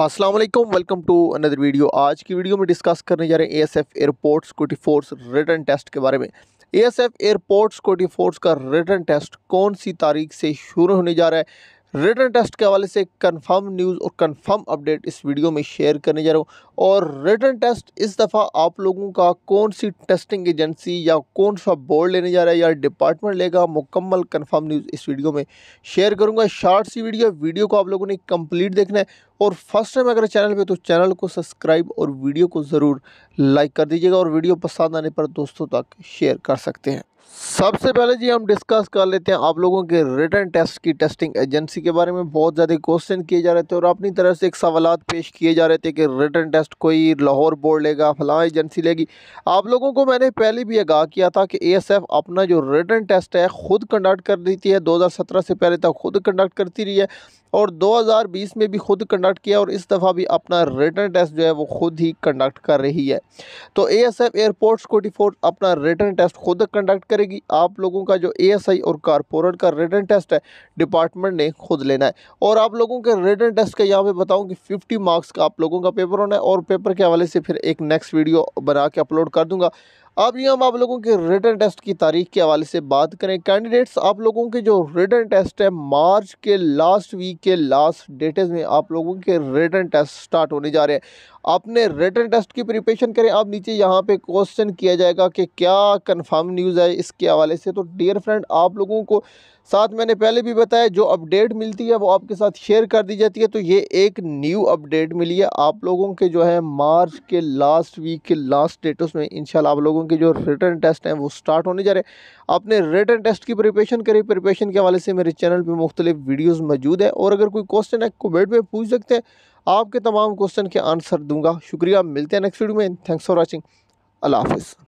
अस्सलाम वालेकुम welcome to another video आज की वीडियो में डिस्कस करने जा रहे हैं ASF airport security force return test के बारे में एएसएफ एयरपोर्ट सिक्योरिटी फोर्स का रिटर्न टेस्ट कौन सी तारीख से शुरू होने जा रहा है रिटर्न टेस्ट के हवाले से कंफर्म न्यूज़ और कंफर्म अपडेट इस वीडियो में शेयर करने जा रहा हूँ और रिटर्न टेस्ट इस दफ़ा आप लोगों का कौन सी टेस्टिंग एजेंसी या कौन सा बोर्ड लेने जा रहा है या डिपार्टमेंट लेगा मुकम्मल कंफर्म न्यूज़ इस वीडियो में शेयर करूँगा शॉर्ट सी वीडियो वीडियो को आप लोगों ने कम्प्लीट देखना है और फर्स्ट टाइम अगर चैनल पे तो चैनल को सब्सक्राइब और वीडियो को ज़रूर लाइक कर दीजिएगा और वीडियो पसंद आने पर दोस्तों तक शेयर कर सकते हैं सबसे पहले जी हम डिस्कस कर लेते हैं आप लोगों के रिटर्न टेस्ट की टेस्टिंग एजेंसी के बारे में बहुत ज़्यादा क्वेश्चन किए जा रहे थे और अपनी तरफ से एक सवाल पेश किए जा रहे थे कि रिटर्न टेस्ट कोई लाहौर बोर्ड लेगा फलां एजेंसी लेगी आप लोगों को मैंने पहले भी आगाह किया था कि एएसएफ अपना जो रिटर्न टेस्ट है ख़ुद कंडक्ट कर देती है दो से पहले तक खुद कंडक्ट करती रही है और दो में भी खुद कंडक्ट कंडक्ट किया और इस दफ़ा भी अपना रिटर्न टेस्ट जो है वो खुद ही कंडक्ट कर रही है तो A S F airport security force अपना रिटर्न टेस्ट खुद कंडक्ट करेगी आप लोगों का जो ए एस आई और कारपोरेट का रिटर्न टेस्ट है डिपार्टमेंट ने खुद लेना है और आप लोगों के रिटर्न टेस्ट का यहाँ पर बताऊँ कि फिफ्टी मार्क्स का आप लोगों का पेपर होना है और पेपर के हवाले से फिर एक नेक्स्ट वीडियो बना के अपलोड कर दूँगा अभी हम आप लोगों के रिटर्न टेस्ट की तारीख के हवाले से बात करें कैंडिडेट्स आप लोगों के जो रिटर्न टेस्ट है मार्च के लास्ट वीक के लास्ट डेटेज में आप लोगों के रिटर्न टेस्ट स्टार्ट होने जा रहे हैं आपने रिटर्न टेस्ट की प्रिपरेशन करें आप नीचे यहाँ पे क्वेश्चन किया जाएगा कि क्या कंफर्म न्यूज़ है इसके हवाले से तो डियर फ्रेंड आप लोगों को साथ मैंने पहले भी बताया जो अपडेट मिलती है वो आपके साथ शेयर कर दी जाती है तो ये एक न्यू अपडेट मिली है आप लोगों के जो है मार्च के लास्ट वीक के लास्ट डेटस में इंशाल्लाह आप लोगों के जो रिटर्न टेस्ट हैं वो स्टार्ट होने जा रहे हैं आपने रिटर्न टेस्ट की प्रिपरेशन करी प्रिपरेशन के हवाले से मेरे चैनल पर मुख्तलिफ वीडियोज़ मौजूद है और अगर कोई क्वेश्चन है कोमेंट में पूछ सकते हैं आपके तमाम क्वेश्चन के आंसर दूंगा शुक्रिया मिलते हैं नेक्स्ट वीडियो में थैंक्स फॉर वॉचिंग अल्लाह हाफिज़